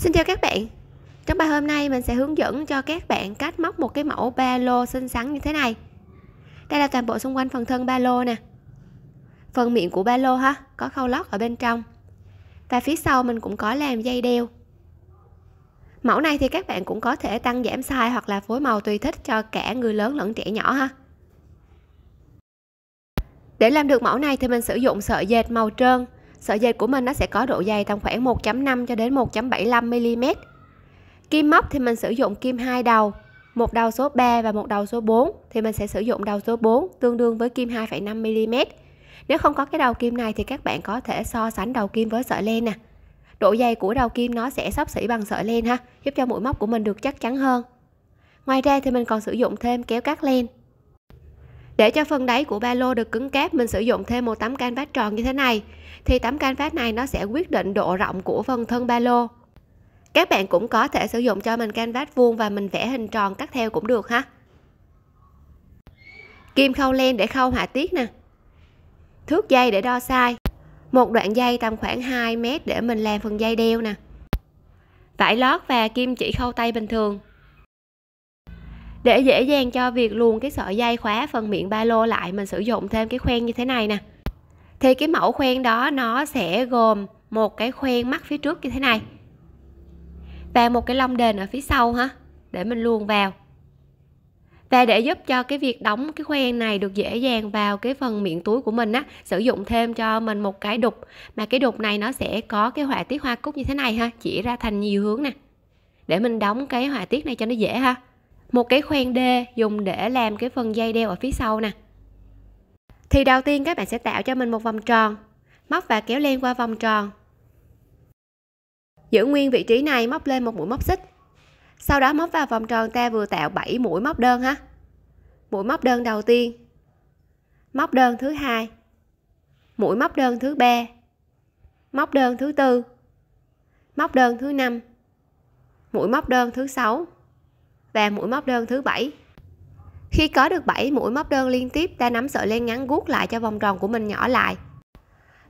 Xin chào các bạn Trong bài hôm nay mình sẽ hướng dẫn cho các bạn cách móc một cái mẫu ba lô xinh xắn như thế này Đây là toàn bộ xung quanh phần thân ba lô nè Phần miệng của ba lô ha, có khâu lót ở bên trong Và phía sau mình cũng có làm dây đeo Mẫu này thì các bạn cũng có thể tăng giảm size hoặc là phối màu tùy thích cho cả người lớn lẫn trẻ nhỏ ha Để làm được mẫu này thì mình sử dụng sợi dệt màu trơn sợi dây của mình nó sẽ có độ dày tầm khoảng 1.5 cho đến 1.75 mm kim móc thì mình sử dụng kim hai đầu một đầu số 3 và một đầu số 4 thì mình sẽ sử dụng đầu số 4 tương đương với kim 2.5 mm nếu không có cái đầu kim này thì các bạn có thể so sánh đầu kim với sợi len nè độ dày của đầu kim nó sẽ xấp xỉ bằng sợi len ha giúp cho mũi móc của mình được chắc chắn hơn ngoài ra thì mình còn sử dụng thêm kéo cắt len để cho phần đáy của ba lô được cứng cáp, mình sử dụng thêm một tấm canvas tròn như thế này. Thì tấm canvas này nó sẽ quyết định độ rộng của phần thân ba lô. Các bạn cũng có thể sử dụng cho mình canvas vuông và mình vẽ hình tròn cắt theo cũng được ha. Kim khâu len để khâu họa tiết nè. Thước dây để đo size. Một đoạn dây tầm khoảng 2 mét để mình làm phần dây đeo nè. Vải lót và kim chỉ khâu tay bình thường để dễ dàng cho việc luồn cái sợi dây khóa phần miệng ba lô lại mình sử dụng thêm cái khoen như thế này nè thì cái mẫu khoen đó nó sẽ gồm một cái khoen mắt phía trước như thế này và một cái lông đền ở phía sau ha để mình luồn vào và để giúp cho cái việc đóng cái khoen này được dễ dàng vào cái phần miệng túi của mình á sử dụng thêm cho mình một cái đục mà cái đục này nó sẽ có cái họa tiết hoa cúc như thế này ha chỉ ra thành nhiều hướng nè để mình đóng cái họa tiết này cho nó dễ ha một cái khoen d dùng để làm cái phần dây đeo ở phía sau nè thì đầu tiên các bạn sẽ tạo cho mình một vòng tròn móc và kéo len qua vòng tròn giữ nguyên vị trí này móc lên một mũi móc xích sau đó móc vào vòng tròn ta vừa tạo 7 mũi móc đơn ha mũi móc đơn đầu tiên móc đơn thứ hai mũi móc đơn thứ ba móc đơn thứ tư móc đơn thứ năm mũi móc đơn thứ sáu và mũi móc đơn thứ bảy khi có được 7 mũi móc đơn liên tiếp ta nắm sợi len ngắn guốc lại cho vòng tròn của mình nhỏ lại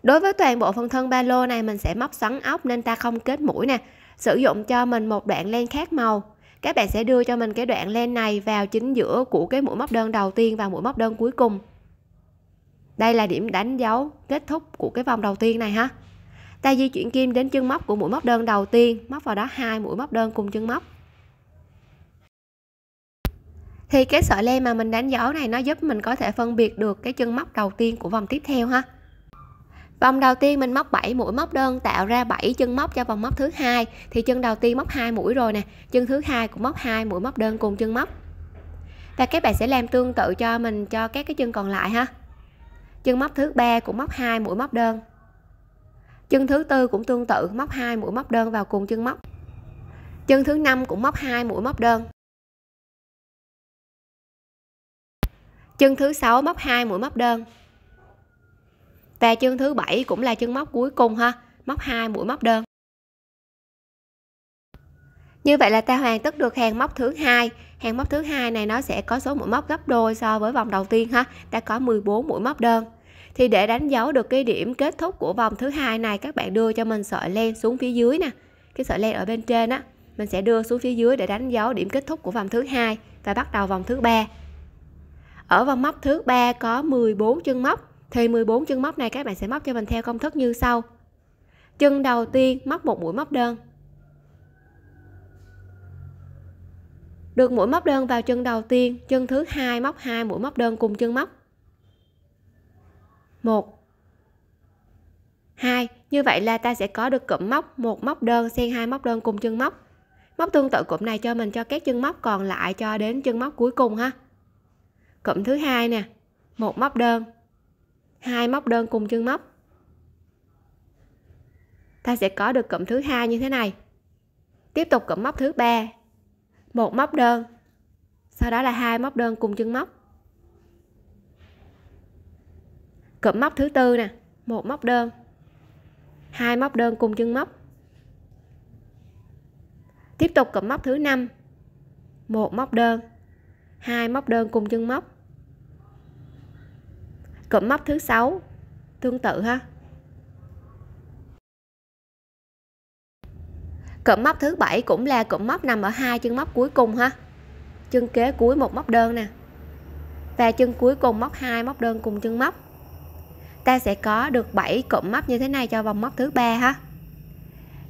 đối với toàn bộ phần thân ba lô này mình sẽ móc xoắn ốc nên ta không kết mũi nè sử dụng cho mình một đoạn len khác màu các bạn sẽ đưa cho mình cái đoạn len này vào chính giữa của cái mũi móc đơn đầu tiên và mũi móc đơn cuối cùng đây là điểm đánh dấu kết thúc của cái vòng đầu tiên này ha ta di chuyển kim đến chân móc của mũi móc đơn đầu tiên móc vào đó hai mũi móc đơn cùng chân móc thì cái sợi len mà mình đánh dấu này nó giúp mình có thể phân biệt được cái chân móc đầu tiên của vòng tiếp theo ha vòng đầu tiên mình móc 7 mũi móc đơn tạo ra 7 chân móc cho vòng móc thứ hai thì chân đầu tiên móc hai mũi rồi nè chân thứ hai cũng móc hai mũi móc đơn cùng chân móc và các bạn sẽ làm tương tự cho mình cho các cái chân còn lại ha chân móc thứ ba cũng móc hai mũi móc đơn chân thứ tư cũng tương tự móc hai mũi móc đơn vào cùng chân móc chân thứ năm cũng móc hai mũi móc đơn chân thứ sáu móc 2 mũi móc đơn và chân thứ bảy cũng là chân móc cuối cùng ha móc 2 mũi móc đơn như vậy là ta hoàn tất được hàng móc thứ hai hàng móc thứ hai này nó sẽ có số mũi móc gấp đôi so với vòng đầu tiên ha ta có 14 mũi móc đơn thì để đánh dấu được cái điểm kết thúc của vòng thứ hai này các bạn đưa cho mình sợi len xuống phía dưới nè cái sợi len ở bên trên á mình sẽ đưa xuống phía dưới để đánh dấu điểm kết thúc của vòng thứ hai và bắt đầu vòng thứ ba ở vòng móc thứ ba có 14 chân móc thì 14 chân móc này các bạn sẽ móc cho mình theo công thức như sau chân đầu tiên móc một mũi móc đơn được mũi móc đơn vào chân đầu tiên chân thứ hai móc hai mũi móc đơn cùng chân móc một hai như vậy là ta sẽ có được cụm móc một móc đơn xen hai móc đơn cùng chân móc móc tương tự cụm này cho mình cho các chân móc còn lại cho đến chân móc cuối cùng ha cụm thứ hai nè một móc đơn hai móc đơn cùng chân móc ta sẽ có được cụm thứ hai như thế này tiếp tục cụm móc thứ ba một móc đơn sau đó là hai móc đơn cùng chân móc cụm móc thứ tư nè một móc đơn hai móc đơn cùng chân móc tiếp tục cụm móc thứ năm một móc đơn hai móc đơn cùng chân móc cụm móc thứ sáu tương tự ha cụm móc thứ bảy cũng là cụm móc nằm ở hai chân móc cuối cùng ha chân kế cuối một móc đơn nè và chân cuối cùng móc hai móc đơn cùng chân móc ta sẽ có được 7 cụm móc như thế này cho vòng móc thứ ba ha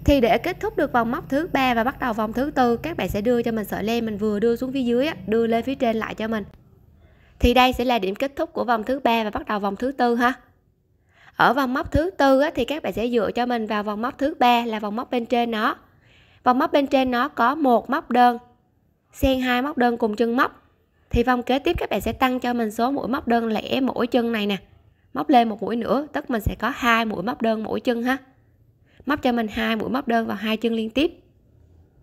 thì để kết thúc được vòng móc thứ ba và bắt đầu vòng thứ tư các bạn sẽ đưa cho mình sợi len mình vừa đưa xuống phía dưới đưa lên phía trên lại cho mình thì đây sẽ là điểm kết thúc của vòng thứ ba và bắt đầu vòng thứ tư ha ở vòng móc thứ tư thì các bạn sẽ dựa cho mình vào vòng móc thứ ba là vòng móc bên trên nó vòng móc bên trên nó có một móc đơn xen hai móc đơn cùng chân móc thì vòng kế tiếp các bạn sẽ tăng cho mình số mũi móc đơn lẻ mỗi chân này nè móc lên một mũi nữa tức mình sẽ có hai mũi móc đơn mỗi chân ha móc cho mình hai mũi móc đơn vào hai chân liên tiếp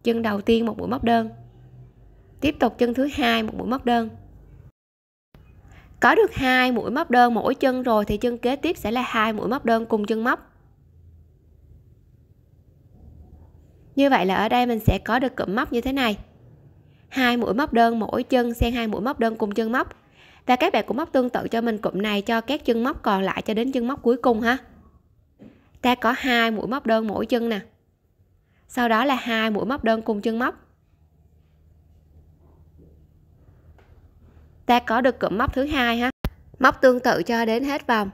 chân đầu tiên một mũi móc đơn tiếp tục chân thứ hai một mũi móc đơn có được hai mũi móc đơn mỗi chân rồi thì chân kế tiếp sẽ là hai mũi móc đơn cùng chân móc như vậy là ở đây mình sẽ có được cụm móc như thế này hai mũi móc đơn mỗi chân xen hai mũi móc đơn cùng chân móc và các bạn cũng móc tương tự cho mình cụm này cho các chân móc còn lại cho đến chân móc cuối cùng ha ta có hai mũi móc đơn mỗi chân nè sau đó là hai mũi móc đơn cùng chân móc ta có được cụm móc thứ hai ha móc tương tự cho đến hết vòng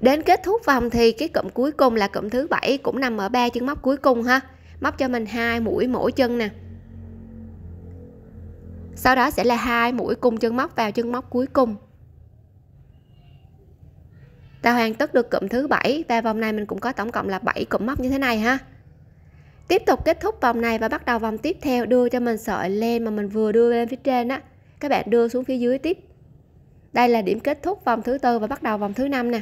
đến kết thúc vòng thì cái cụm cuối cùng là cụm thứ bảy cũng nằm ở ba chân móc cuối cùng ha móc cho mình hai mũi mỗi chân nè sau đó sẽ là hai mũi cùng chân móc vào chân móc cuối cùng ta hoàn tất được cụm thứ bảy và vòng này mình cũng có tổng cộng là 7 cụm móc như thế này ha tiếp tục kết thúc vòng này và bắt đầu vòng tiếp theo đưa cho mình sợi len mà mình vừa đưa lên phía trên á các bạn đưa xuống phía dưới tiếp đây là điểm kết thúc vòng thứ tư và bắt đầu vòng thứ năm nè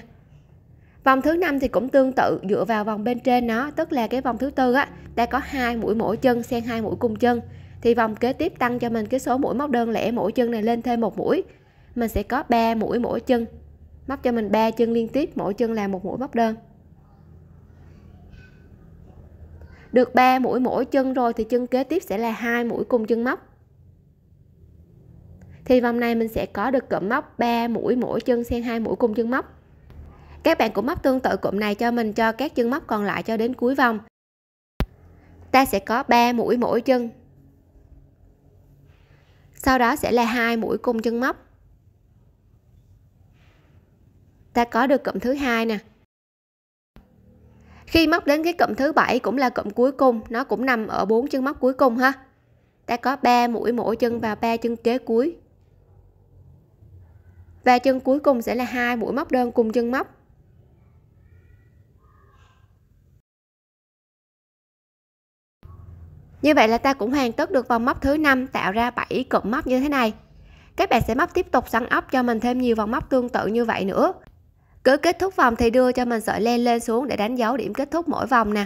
vòng thứ năm thì cũng tương tự dựa vào vòng bên trên nó tức là cái vòng thứ tư á ta có hai mũi mỗi chân xen hai mũi cùng chân thì vòng kế tiếp tăng cho mình cái số mũi móc đơn lẻ mỗi chân này lên thêm một mũi mình sẽ có 3 mũi mỗi chân móc cho mình 3 chân liên tiếp mỗi chân là một mũi móc đơn được 3 mũi mỗi chân rồi thì chân kế tiếp sẽ là hai mũi cùng chân móc thì vòng này mình sẽ có được cụm móc 3 mũi mỗi chân xen hai mũi cùng chân móc các bạn cũng móc tương tự cụm này cho mình cho các chân móc còn lại cho đến cuối vòng ta sẽ có 3 mũi mỗi chân sau đó sẽ là hai mũi cùng chân móc ta có được cụm thứ hai nè khi móc đến cái cụm thứ bảy cũng là cụm cuối cùng nó cũng nằm ở bốn chân móc cuối cùng ha ta có 3 mũi mỗi chân và 3 chân kế cuối và chân cuối cùng sẽ là hai mũi móc đơn cùng chân móc Như vậy là ta cũng hoàn tất được vòng móc thứ 5 tạo ra 7 cụm móc như thế này. Các bạn sẽ móc tiếp tục săn ốc cho mình thêm nhiều vòng móc tương tự như vậy nữa. Cứ kết thúc vòng thì đưa cho mình sợi len lên xuống để đánh dấu điểm kết thúc mỗi vòng nè.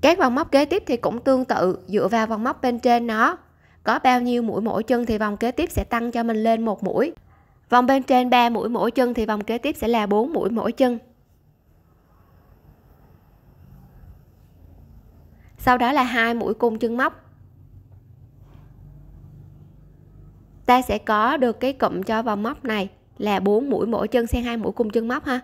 Các vòng móc kế tiếp thì cũng tương tự dựa vào vòng móc bên trên nó. Có bao nhiêu mũi mỗi chân thì vòng kế tiếp sẽ tăng cho mình lên một mũi. Vòng bên trên 3 mũi mỗi chân thì vòng kế tiếp sẽ là 4 mũi mỗi chân. Sau đó là hai mũi cùng chân móc. Ta sẽ có được cái cụm cho vòng móc này là 4 mũi mỗi chân xen hai mũi cùng chân móc ha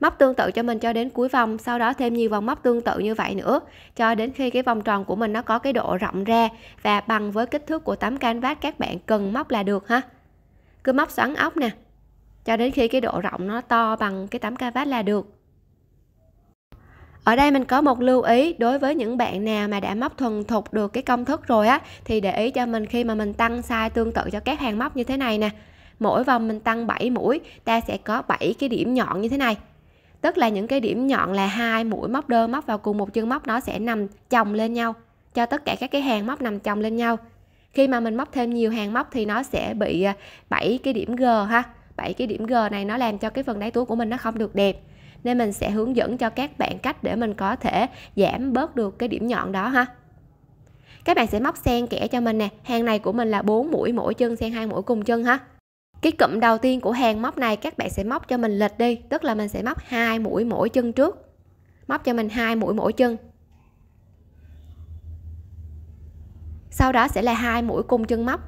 móc tương tự cho mình cho đến cuối vòng sau đó thêm nhiều vòng móc tương tự như vậy nữa cho đến khi cái vòng tròn của mình nó có cái độ rộng ra và bằng với kích thước của tấm canvas các bạn cần móc là được ha cứ móc xoắn ốc nè cho đến khi cái độ rộng nó to bằng cái tấm canvas là được ở đây mình có một lưu ý đối với những bạn nào mà đã móc thuần thục được cái công thức rồi á thì để ý cho mình khi mà mình tăng size tương tự cho các hàng móc như thế này nè mỗi vòng mình tăng 7 mũi ta sẽ có 7 cái điểm nhọn như thế này tức là những cái điểm nhọn là hai mũi móc đơn móc vào cùng một chân móc nó sẽ nằm chồng lên nhau cho tất cả các cái hàng móc nằm chồng lên nhau khi mà mình móc thêm nhiều hàng móc thì nó sẽ bị 7 à, cái điểm G ha 7 cái điểm G này nó làm cho cái phần đáy túi của mình nó không được đẹp nên mình sẽ hướng dẫn cho các bạn cách để mình có thể giảm bớt được cái điểm nhọn đó ha các bạn sẽ móc xen kẽ cho mình nè hàng này của mình là 4 mũi mỗi chân xen hai mũi cùng chân ha cái cụm đầu tiên của hàng móc này các bạn sẽ móc cho mình lệch đi tức là mình sẽ móc hai mũi mỗi chân trước móc cho mình hai mũi mỗi chân sau đó sẽ là hai mũi cùng chân móc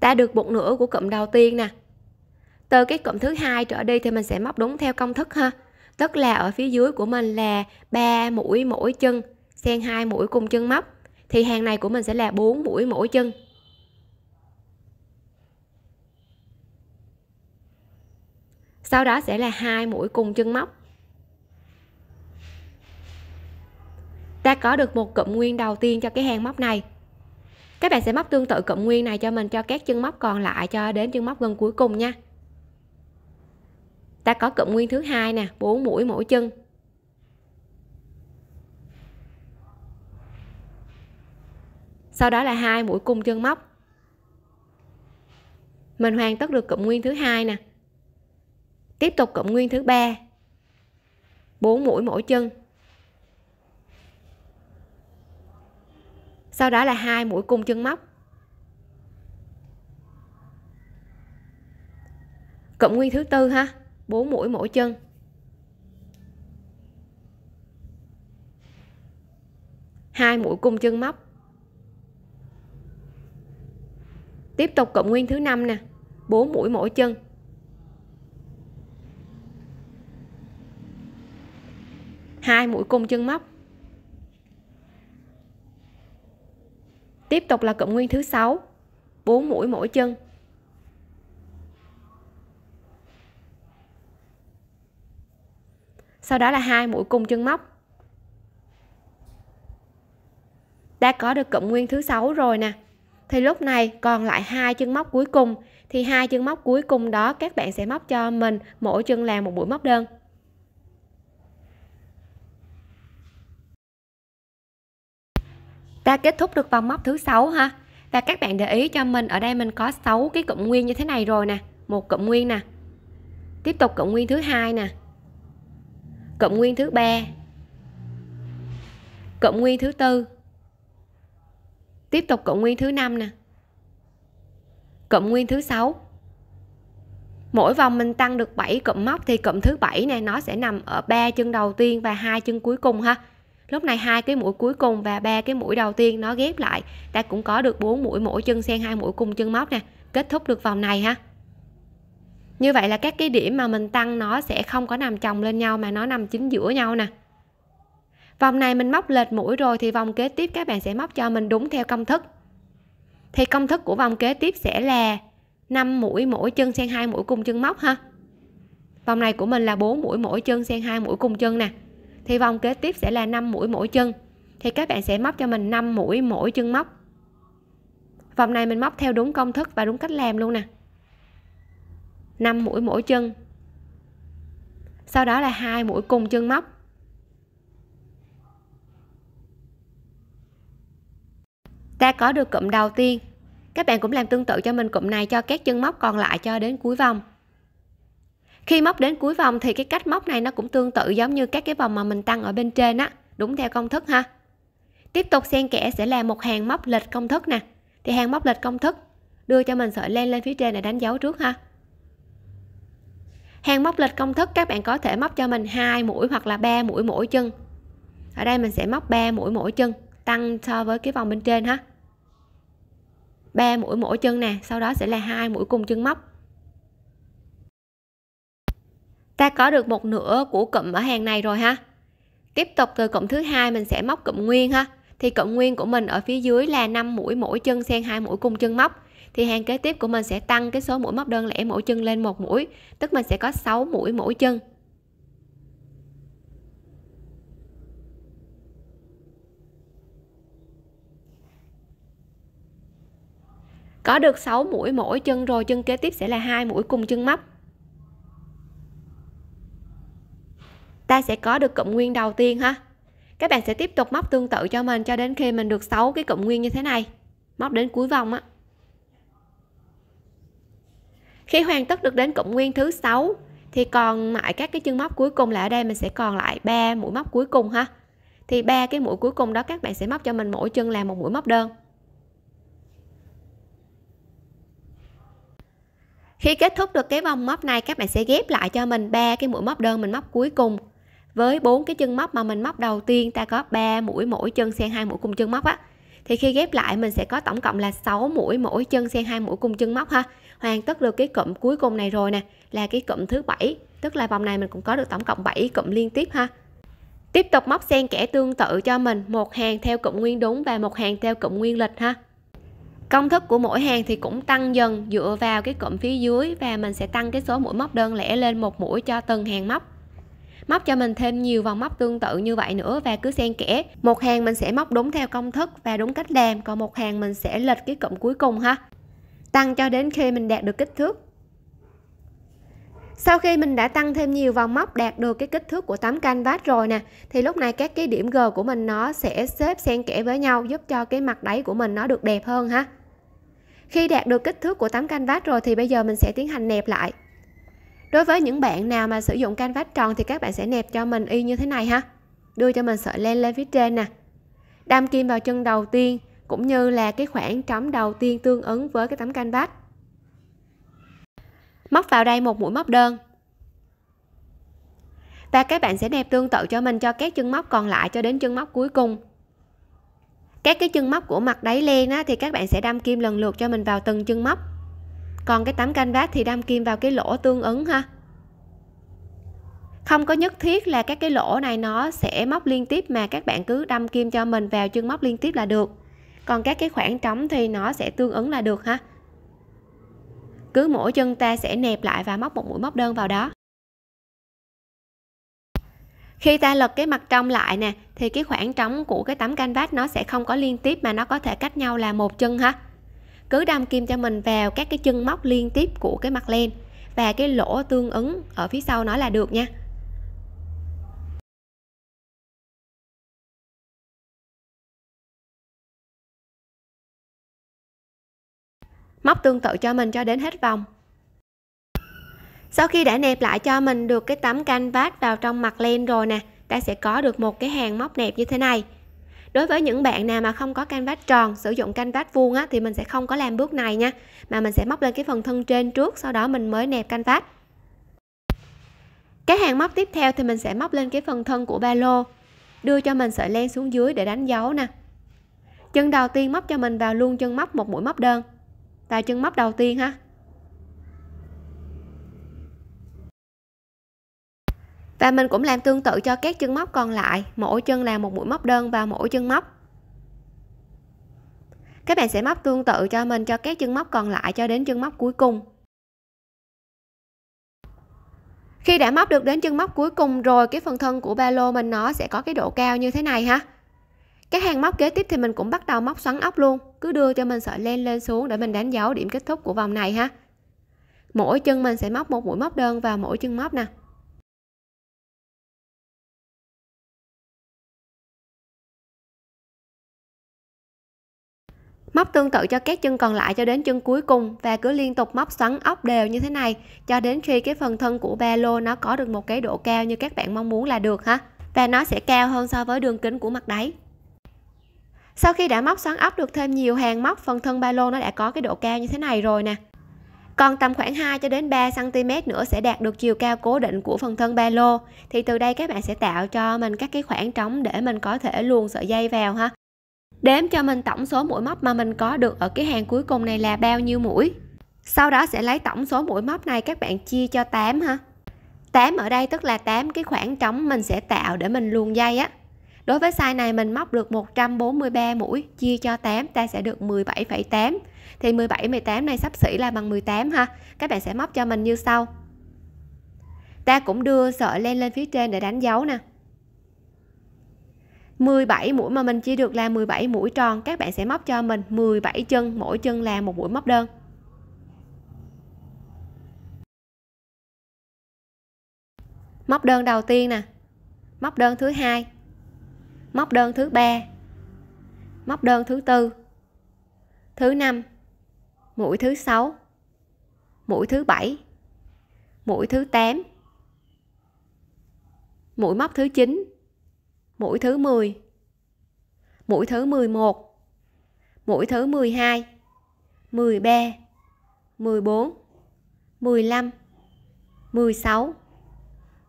ta được một nửa của cụm đầu tiên nè từ cái cụm thứ hai trở đi thì mình sẽ móc đúng theo công thức ha tức là ở phía dưới của mình là ba mũi mỗi chân xen hai mũi cùng chân móc thì hàng này của mình sẽ là 4 mũi mỗi chân sau đó sẽ là hai mũi cùng chân móc ta có được một cụm nguyên đầu tiên cho cái hàng móc này các bạn sẽ móc tương tự cụm nguyên này cho mình cho các chân móc còn lại cho đến chân móc gần cuối cùng nha ta có cụm nguyên thứ hai nè 4 mũi mỗi chân sau đó là hai mũi cung chân móc mình hoàn tất được cụm nguyên thứ hai nè tiếp tục cụm nguyên thứ ba 4 mũi mỗi chân sau đó là hai mũi cung chân móc cụm nguyên thứ tư ha 4 mũi mỗi chân hai mũi cung chân móc tiếp tục cộng nguyên thứ năm nè 4 mũi mỗi chân hai mũi cùng chân móc tiếp tục là cộng nguyên thứ sáu 4 mũi mỗi chân sau đó là hai mũi cùng chân móc ta có được cộng nguyên thứ sáu rồi nè thì lúc này còn lại hai chân móc cuối cùng thì hai chân móc cuối cùng đó các bạn sẽ móc cho mình mỗi chân là một mũi móc đơn ta kết thúc được vòng móc thứ sáu ha và các bạn để ý cho mình ở đây mình có 6 cái cụm nguyên như thế này rồi nè một cụm nguyên nè tiếp tục cụm nguyên thứ hai nè cụm nguyên thứ ba cụm nguyên thứ tư tiếp tục cộng nguyên thứ năm nè cộng nguyên thứ sáu mỗi vòng mình tăng được 7 cụm móc thì cụm thứ bảy này nó sẽ nằm ở ba chân đầu tiên và hai chân cuối cùng ha lúc này hai cái mũi cuối cùng và ba cái mũi đầu tiên nó ghép lại ta cũng có được bốn mũi mỗi chân xen hai mũi cùng chân móc nè kết thúc được vòng này ha như vậy là các cái điểm mà mình tăng nó sẽ không có nằm chồng lên nhau mà nó nằm chính giữa nhau nè vòng này mình móc lệch mũi rồi thì vòng kế tiếp các bạn sẽ móc cho mình đúng theo công thức thì công thức của vòng kế tiếp sẽ là 5 mũi mỗi chân xen hai mũi cùng chân móc ha vòng này của mình là 4 mũi mỗi chân xen hai mũi cùng chân nè thì vòng kế tiếp sẽ là 5 mũi mỗi chân thì các bạn sẽ móc cho mình 5 mũi mỗi chân móc vòng này mình móc theo đúng công thức và đúng cách làm luôn nè 5 mũi mỗi chân sau đó là hai mũi cùng chân móc ta có được cụm đầu tiên các bạn cũng làm tương tự cho mình cụm này cho các chân móc còn lại cho đến cuối vòng khi móc đến cuối vòng thì cái cách móc này nó cũng tương tự giống như các cái vòng mà mình tăng ở bên trên á đúng theo công thức ha tiếp tục xen kẽ sẽ là một hàng móc lệch công thức nè thì hàng móc lệch công thức đưa cho mình sợi len lên phía trên để đánh dấu trước ha hàng móc lệch công thức các bạn có thể móc cho mình hai mũi hoặc là ba mũi mỗi chân ở đây mình sẽ móc 3 mũi mỗi chân tăng so với cái vòng bên trên ha 3 mũi mỗi chân nè sau đó sẽ là hai mũi cùng chân móc ta có được một nửa của cụm ở hàng này rồi ha tiếp tục từ cụm thứ hai mình sẽ móc cụm nguyên ha thì cụm nguyên của mình ở phía dưới là 5 mũi mỗi chân xen hai mũi cùng chân móc thì hàng kế tiếp của mình sẽ tăng cái số mũi móc đơn lẻ mỗi chân lên một mũi tức mình sẽ có 6 mũi mỗi chân có được 6 mũi mỗi chân rồi chân kế tiếp sẽ là hai mũi cùng chân móc ta sẽ có được cụm nguyên đầu tiên ha các bạn sẽ tiếp tục móc tương tự cho mình cho đến khi mình được 6 cái cụm nguyên như thế này móc đến cuối vòng á khi hoàn tất được đến cụm nguyên thứ 6 thì còn lại các cái chân móc cuối cùng là ở đây mình sẽ còn lại 3 mũi móc cuối cùng ha thì ba cái mũi cuối cùng đó các bạn sẽ móc cho mình mỗi chân là một mũi móc đơn khi kết thúc được cái vòng móc này các bạn sẽ ghép lại cho mình ba cái mũi móc đơn mình móc cuối cùng với bốn cái chân móc mà mình móc đầu tiên ta có 3 mũi mỗi chân xen hai mũi cùng chân móc á thì khi ghép lại mình sẽ có tổng cộng là 6 mũi mỗi chân xen hai mũi cùng chân móc ha hoàn tất được cái cụm cuối cùng này rồi nè là cái cụm thứ bảy tức là vòng này mình cũng có được tổng cộng 7 cụm liên tiếp ha tiếp tục móc xen kẽ tương tự cho mình một hàng theo cụm nguyên đúng và một hàng theo cụm nguyên lịch ha công thức của mỗi hàng thì cũng tăng dần dựa vào cái cụm phía dưới và mình sẽ tăng cái số mũi móc đơn lẻ lên một mũi cho từng hàng móc móc cho mình thêm nhiều vòng móc tương tự như vậy nữa và cứ xen kẽ một hàng mình sẽ móc đúng theo công thức và đúng cách làm còn một hàng mình sẽ lệch cái cụm cuối cùng ha tăng cho đến khi mình đạt được kích thước sau khi mình đã tăng thêm nhiều vòng móc đạt được cái kích thước của tấm canvas rồi nè thì lúc này các cái điểm g của mình nó sẽ xếp xen kẽ với nhau giúp cho cái mặt đáy của mình nó được đẹp hơn ha khi đạt được kích thước của tấm canvas rồi thì bây giờ mình sẽ tiến hành nẹp lại đối với những bạn nào mà sử dụng canvas tròn thì các bạn sẽ nẹp cho mình y như thế này ha đưa cho mình sợi len lên phía trên nè đâm kim vào chân đầu tiên cũng như là cái khoảng trống đầu tiên tương ứng với cái tấm canvas móc vào đây một mũi móc đơn và các bạn sẽ đẹp tương tự cho mình cho các chân móc còn lại cho đến chân móc cuối cùng các cái chân móc của mặt đáy len á, thì các bạn sẽ đâm kim lần lượt cho mình vào từng chân móc còn cái tấm canvas thì đâm kim vào cái lỗ tương ứng ha không có nhất thiết là các cái lỗ này nó sẽ móc liên tiếp mà các bạn cứ đâm kim cho mình vào chân móc liên tiếp là được còn các cái khoảng trống thì nó sẽ tương ứng là được ha cứ mỗi chân ta sẽ nẹp lại và móc một mũi móc đơn vào đó khi ta lật cái mặt trong lại nè thì cái khoảng trống của cái tấm canvas nó sẽ không có liên tiếp mà nó có thể cách nhau là một chân ha cứ đâm kim cho mình vào các cái chân móc liên tiếp của cái mặt len và cái lỗ tương ứng ở phía sau nó là được nha móc tương tự cho mình cho đến hết vòng sau khi đã nẹp lại cho mình được cái tấm canvas vào trong mặt len rồi nè ta sẽ có được một cái hàng móc đẹp như thế này đối với những bạn nào mà không có canvas tròn sử dụng canvas vuông á, thì mình sẽ không có làm bước này nha mà mình sẽ móc lên cái phần thân trên trước sau đó mình mới nẹp canvas cái hàng móc tiếp theo thì mình sẽ móc lên cái phần thân của ba lô đưa cho mình sợi len xuống dưới để đánh dấu nè chân đầu tiên móc cho mình vào luôn chân móc một mũi móc đơn vào chân móc đầu tiên ha và mình cũng làm tương tự cho các chân móc còn lại mỗi chân là một mũi móc đơn vào mỗi chân móc các bạn sẽ móc tương tự cho mình cho các chân móc còn lại cho đến chân móc cuối cùng khi đã móc được đến chân móc cuối cùng rồi cái phần thân của ba lô mình nó sẽ có cái độ cao như thế này ha các hàng móc kế tiếp thì mình cũng bắt đầu móc xoắn ốc luôn cứ đưa cho mình sợi len lên xuống để mình đánh dấu điểm kết thúc của vòng này ha mỗi chân mình sẽ móc một mũi móc đơn vào mỗi chân móc nè Móc tương tự cho các chân còn lại cho đến chân cuối cùng và cứ liên tục móc xoắn ốc đều như thế này cho đến khi cái phần thân của ba lô nó có được một cái độ cao như các bạn mong muốn là được ha. Và nó sẽ cao hơn so với đường kính của mặt đáy. Sau khi đã móc xoắn ốc được thêm nhiều hàng móc, phần thân ba lô nó đã có cái độ cao như thế này rồi nè. Còn tầm khoảng 2 cho đến 3 cm nữa sẽ đạt được chiều cao cố định của phần thân ba lô. Thì từ đây các bạn sẽ tạo cho mình các cái khoảng trống để mình có thể luồn sợi dây vào ha đếm cho mình tổng số mũi móc mà mình có được ở cái hàng cuối cùng này là bao nhiêu mũi sau đó sẽ lấy tổng số mũi móc này các bạn chia cho 8 ha 8 ở đây tức là 8 cái khoảng trống mình sẽ tạo để mình luồn dây á đối với size này mình móc được 143 mũi chia cho 8 ta sẽ được 17,8 thì 17 18 này sắp xỉ là bằng 18 ha các bạn sẽ móc cho mình như sau ta cũng đưa sợi len lên phía trên để đánh dấu nè 17 mũi mà mình chỉ được là 17 mũi tròn các bạn sẽ móc cho mình 17 chân mỗi chân là một mũi móc đơn móc đơn đầu tiên nè móc đơn thứ hai móc đơn thứ ba móc đơn thứ tư thứ năm mũi thứ sáu mũi thứ bảy mũi thứ 8 mũi móc thứ 9 mũi thứ 10 mũi thứ 11 mũi thứ 12 13 14 15 16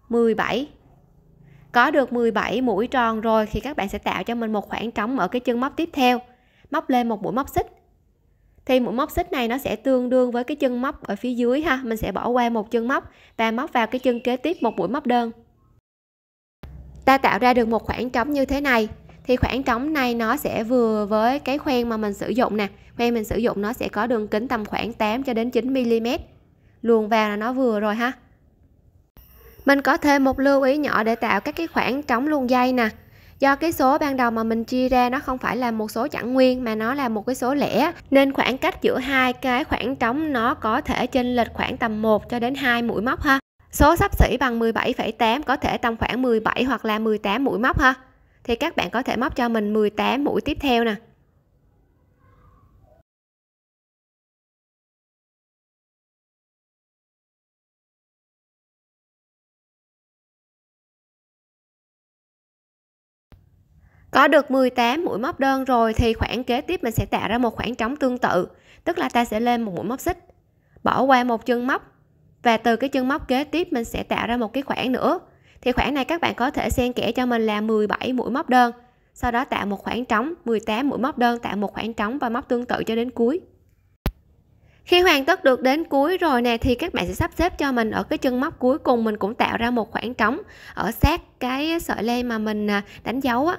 17 có được 17 mũi tròn rồi thì các bạn sẽ tạo cho mình một khoảng trống ở cái chân móc tiếp theo móc lên một mũi móc xích thì mũi móc xích này nó sẽ tương đương với cái chân móc ở phía dưới ha mình sẽ bỏ qua một chân móc và móc vào cái chân kế tiếp một mũi móc đơn ta tạo ra được một khoảng trống như thế này thì khoảng trống này nó sẽ vừa với cái khoen mà mình sử dụng nè khoen mình sử dụng nó sẽ có đường kính tầm khoảng 8 cho đến 9 mm luồn vào là nó vừa rồi ha mình có thêm một lưu ý nhỏ để tạo các cái khoảng trống luồn dây nè do cái số ban đầu mà mình chia ra nó không phải là một số chẵn nguyên mà nó là một cái số lẻ nên khoảng cách giữa hai cái khoảng trống nó có thể chênh lệch khoảng tầm 1 cho đến 2 mũi móc ha Số sắp xỉ bằng 17,8 có thể tăng khoảng 17 hoặc là 18 mũi móc ha. Thì các bạn có thể móc cho mình 18 mũi tiếp theo nè. Có được 18 mũi móc đơn rồi thì khoảng kế tiếp mình sẽ tạo ra một khoảng trống tương tự, tức là ta sẽ lên một mũi móc xích, bỏ qua một chân móc và từ cái chân móc kế tiếp mình sẽ tạo ra một cái khoảng nữa thì khoảng này các bạn có thể xen kẽ cho mình là 17 mũi móc đơn sau đó tạo một khoảng trống 18 mũi móc đơn tạo một khoảng trống và móc tương tự cho đến cuối khi hoàn tất được đến cuối rồi nè thì các bạn sẽ sắp xếp cho mình ở cái chân móc cuối cùng mình cũng tạo ra một khoảng trống ở sát cái sợi len mà mình à, đánh dấu á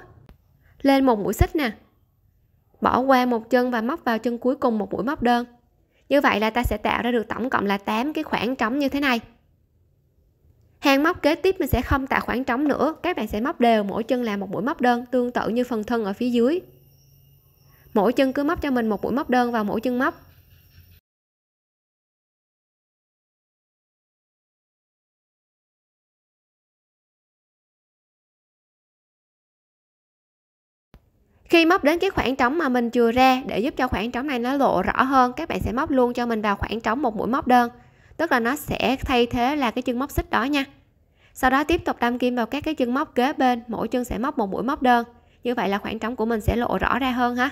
lên một mũi xích nè bỏ qua một chân và móc vào chân cuối cùng một mũi móc đơn như vậy là ta sẽ tạo ra được tổng cộng là 8 cái khoảng trống như thế này. Hàng móc kế tiếp mình sẽ không tạo khoảng trống nữa, các bạn sẽ móc đều mỗi chân là một mũi móc đơn tương tự như phần thân ở phía dưới. Mỗi chân cứ móc cho mình một mũi móc đơn vào mỗi chân móc khi móc đến cái khoảng trống mà mình chừa ra để giúp cho khoảng trống này nó lộ rõ hơn các bạn sẽ móc luôn cho mình vào khoảng trống một mũi móc đơn tức là nó sẽ thay thế là cái chân móc xích đó nha sau đó tiếp tục đâm kim vào các cái chân móc kế bên mỗi chân sẽ móc một mũi móc đơn như vậy là khoảng trống của mình sẽ lộ rõ ra hơn ha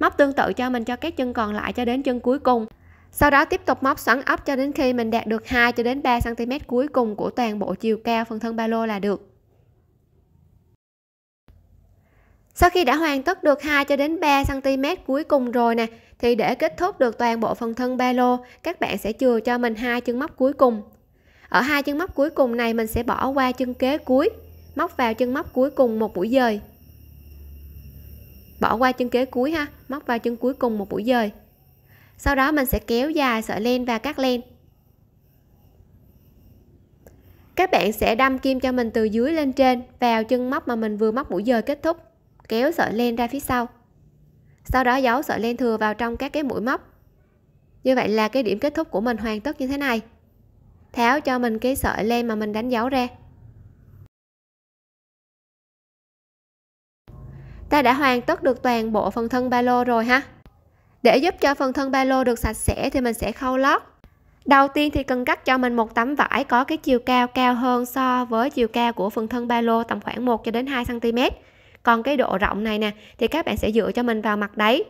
móc tương tự cho mình cho các chân còn lại cho đến chân cuối cùng sau đó tiếp tục móc xoắn ốc cho đến khi mình đạt được 2 cho đến 3 cm cuối cùng của toàn bộ chiều cao phần thân ba lô là được sau khi đã hoàn tất được 2 cho đến 3 cm cuối cùng rồi nè thì để kết thúc được toàn bộ phần thân ba lô các bạn sẽ chừa cho mình hai chân móc cuối cùng ở hai chân móc cuối cùng này mình sẽ bỏ qua chân kế cuối móc vào chân móc cuối cùng một mũi dời bỏ qua chân kế cuối ha móc vào chân cuối cùng một mũi dời sau đó mình sẽ kéo dài sợi len và cắt len các bạn sẽ đâm kim cho mình từ dưới lên trên vào chân móc mà mình vừa móc mũi dời kết thúc kéo sợi len ra phía sau sau đó giấu sợi len thừa vào trong các cái mũi móc như vậy là cái điểm kết thúc của mình hoàn tất như thế này tháo cho mình cái sợi len mà mình đánh dấu ra ta đã hoàn tất được toàn bộ phần thân ba lô rồi ha để giúp cho phần thân ba lô được sạch sẽ thì mình sẽ khâu lót đầu tiên thì cần cắt cho mình một tấm vải có cái chiều cao cao hơn so với chiều cao của phần thân ba lô tầm khoảng 1 cho đến 2 cm còn cái độ rộng này nè thì các bạn sẽ dựa cho mình vào mặt đáy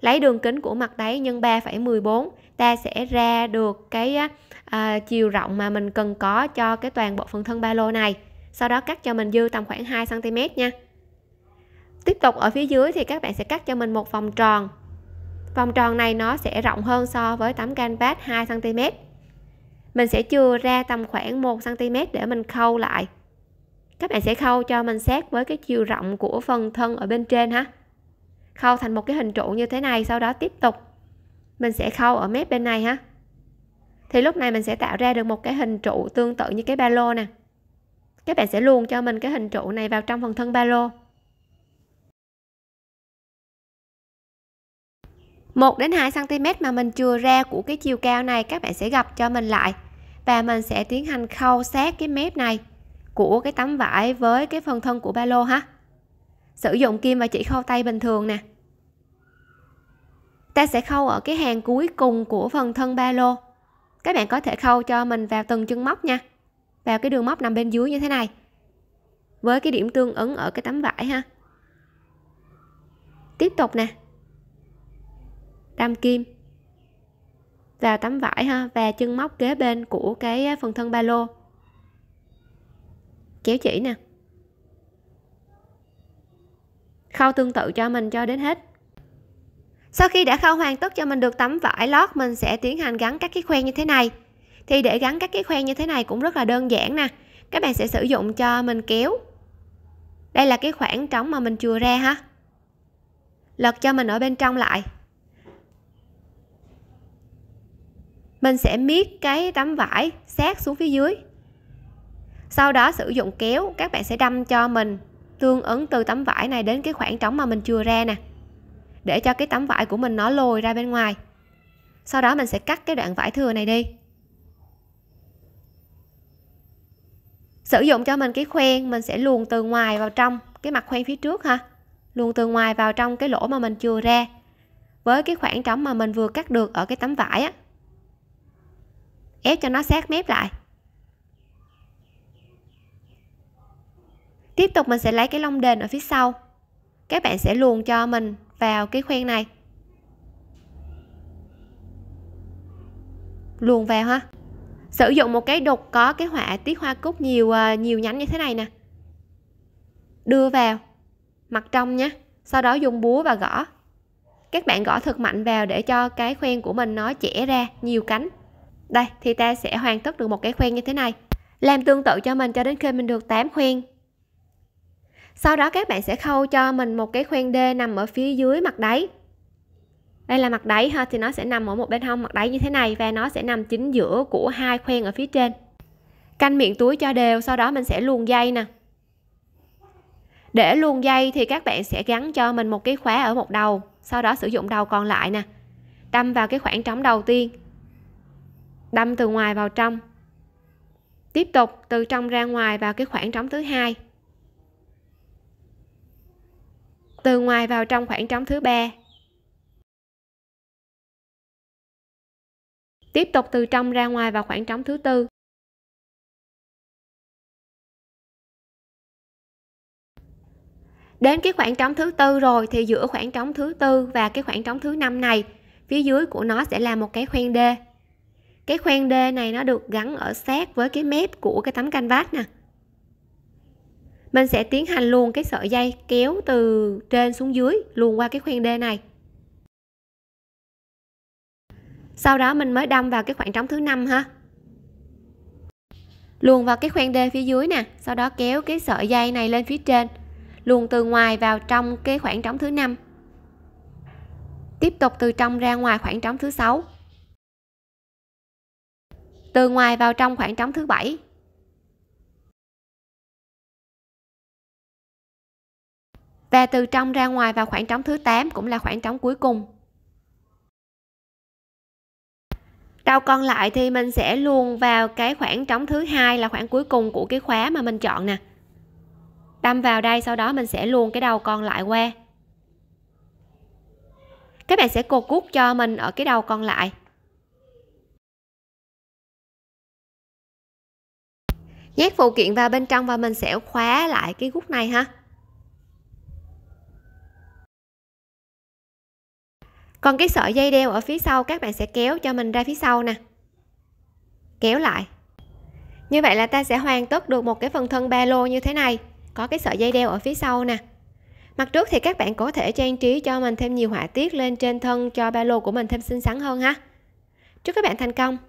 lấy đường kính của mặt đáy nhân 3,14 ta sẽ ra được cái à, chiều rộng mà mình cần có cho cái toàn bộ phần thân ba lô này sau đó cắt cho mình dư tầm khoảng 2 cm nha tiếp tục ở phía dưới thì các bạn sẽ cắt cho mình một vòng tròn vòng tròn này nó sẽ rộng hơn so với tấm canvas 2 cm mình sẽ chừa ra tầm khoảng 1 cm để mình khâu lại các bạn sẽ khâu cho mình sát với cái chiều rộng của phần thân ở bên trên ha khâu thành một cái hình trụ như thế này sau đó tiếp tục mình sẽ khâu ở mép bên này ha thì lúc này mình sẽ tạo ra được một cái hình trụ tương tự như cái ba lô nè các bạn sẽ luôn cho mình cái hình trụ này vào trong phần thân ba lô một đến 2 cm mà mình chừa ra của cái chiều cao này các bạn sẽ gặp cho mình lại và mình sẽ tiến hành khâu sát cái mép này của cái tấm vải với cái phần thân của ba lô ha sử dụng kim và chỉ khâu tay bình thường nè ta sẽ khâu ở cái hàng cuối cùng của phần thân ba lô các bạn có thể khâu cho mình vào từng chân móc nha vào cái đường móc nằm bên dưới như thế này với cái điểm tương ứng ở cái tấm vải ha tiếp tục nè đâm kim vào tấm vải ha và chân móc kế bên của cái phần thân ba lô chéo chỉ nè khâu tương tự cho mình cho đến hết sau khi đã khâu hoàn tất cho mình được tấm vải lót mình sẽ tiến hành gắn các cái khoen như thế này thì để gắn các cái khoen như thế này cũng rất là đơn giản nè các bạn sẽ sử dụng cho mình kéo đây là cái khoảng trống mà mình chừa ra ha lật cho mình ở bên trong lại mình sẽ miết cái tấm vải sát xuống phía dưới sau đó sử dụng kéo các bạn sẽ đâm cho mình tương ứng từ tấm vải này đến cái khoảng trống mà mình chưa ra nè để cho cái tấm vải của mình nó lồi ra bên ngoài sau đó mình sẽ cắt cái đoạn vải thừa này đi sử dụng cho mình cái khoen mình sẽ luồn từ ngoài vào trong cái mặt khoen phía trước ha luồn từ ngoài vào trong cái lỗ mà mình chưa ra với cái khoảng trống mà mình vừa cắt được ở cái tấm vải á ép cho nó sát mép lại tiếp tục mình sẽ lấy cái lông đền ở phía sau các bạn sẽ luồn cho mình vào cái khoen này luồn vào ha sử dụng một cái đục có cái họa tiết hoa cúc nhiều ờ, nhiều nhánh như thế này nè đưa vào mặt trong nhé sau đó dùng búa và gõ các bạn gõ thật mạnh vào để cho cái khoen của mình nó chẻ ra nhiều cánh đây thì ta sẽ hoàn tất được một cái khoen như thế này làm tương tự cho mình cho đến khi mình được 8 khoen sau đó các bạn sẽ khâu cho mình một cái khoen đê nằm ở phía dưới mặt đáy đây là mặt đáy ha thì nó sẽ nằm ở một bên hông mặt đáy như thế này và nó sẽ nằm chính giữa của hai khoen ở phía trên canh miệng túi cho đều sau đó mình sẽ luồn dây nè để luồn dây thì các bạn sẽ gắn cho mình một cái khóa ở một đầu sau đó sử dụng đầu còn lại nè đâm vào cái khoảng trống đầu tiên đâm từ ngoài vào trong tiếp tục từ trong ra ngoài vào cái khoảng trống thứ hai từ ngoài vào trong khoảng trống thứ ba tiếp tục từ trong ra ngoài vào khoảng trống thứ tư đến cái khoảng trống thứ tư rồi thì giữa khoảng trống thứ tư và cái khoảng trống thứ năm này phía dưới của nó sẽ là một cái khoen đê cái khoen đê này nó được gắn ở sát với cái mép của cái tấm canvas nè mình sẽ tiến hành luôn cái sợi dây kéo từ trên xuống dưới luôn qua cái khoen đê này sau đó mình mới đâm vào cái khoảng trống thứ năm ha luồn vào cái khoen đê phía dưới nè sau đó kéo cái sợi dây này lên phía trên luồn từ ngoài vào trong cái khoảng trống thứ năm tiếp tục từ trong ra ngoài khoảng trống thứ sáu từ ngoài vào trong khoảng trống thứ bảy và từ trong ra ngoài vào khoảng trống thứ 8 cũng là khoảng trống cuối cùng đầu còn lại thì mình sẽ luôn vào cái khoảng trống thứ hai là khoảng cuối cùng của cái khóa mà mình chọn nè đâm vào đây sau đó mình sẽ luôn cái đầu còn lại qua các bạn sẽ cột cút cho mình ở cái đầu còn lại nhét phụ kiện vào bên trong và mình sẽ khóa lại cái gút này ha còn cái sợi dây đeo ở phía sau các bạn sẽ kéo cho mình ra phía sau nè kéo lại như vậy là ta sẽ hoàn tất được một cái phần thân ba lô như thế này có cái sợi dây đeo ở phía sau nè mặt trước thì các bạn có thể trang trí cho mình thêm nhiều họa tiết lên trên thân cho ba lô của mình thêm xinh xắn hơn ha chúc các bạn thành công